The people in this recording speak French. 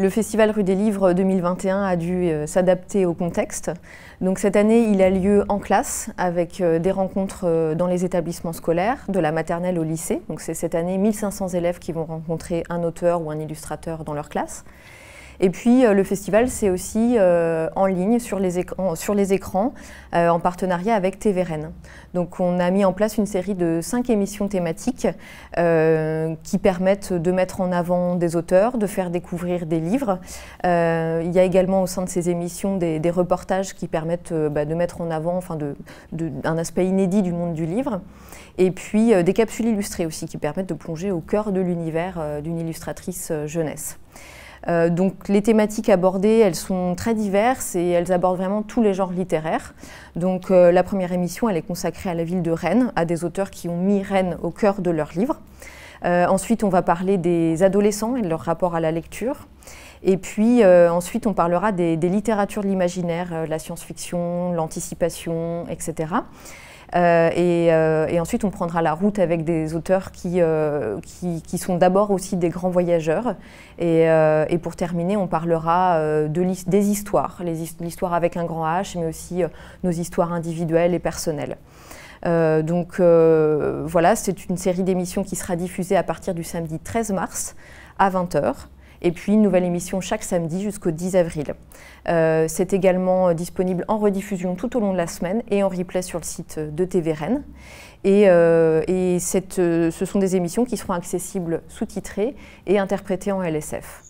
Le Festival Rue des Livres 2021 a dû euh, s'adapter au contexte. Donc cette année, il a lieu en classe avec euh, des rencontres euh, dans les établissements scolaires, de la maternelle au lycée. Donc c'est cette année 1500 élèves qui vont rencontrer un auteur ou un illustrateur dans leur classe. Et puis euh, le festival, c'est aussi euh, en ligne sur les écrans, euh, en partenariat avec TV Donc on a mis en place une série de cinq émissions thématiques qui permettent de mettre en avant des auteurs, de faire découvrir des livres. il y a également au sein de ces émissions des, reportages qui permettent bah, de mettre en avant enfin, un aspect inédit du monde du livre. Et puis des capsules illustrées aussi qui permettent de plonger au cœur de l'univers d'une illustratrice jeunesse. Euh, donc les thématiques abordées, elles sont très diverses et elles abordent vraiment tous les genres littéraires. Donc euh, la première émission, elle est consacrée à la ville de Rennes, à des auteurs qui ont mis Rennes au cœur de leurs livres. Euh, ensuite, on va parler des adolescents et de leur rapport à la lecture. Et puis ensuite, on parlera des, des littératures de l'imaginaire, la science-fiction, l'anticipation, etc. Euh, euh, et, ensuite, on prendra la route avec des auteurs qui, euh, qui, sont d'abord aussi des grands voyageurs. Et, pour terminer, on parlera de des histoires, l'histoire avec un grand H, mais aussi nos histoires individuelles et personnelles. donc voilà, c'est une série d'émissions qui sera diffusée à partir du samedi 13 mars à 20h. Et puis une nouvelle émission chaque samedi jusqu'au 10 avril. Euh, c'est également euh, disponible en rediffusion tout au long de la semaine et en replay sur le site euh, de TV Et, ce sont des émissions qui seront accessibles sous-titrées et interprétées en LSF.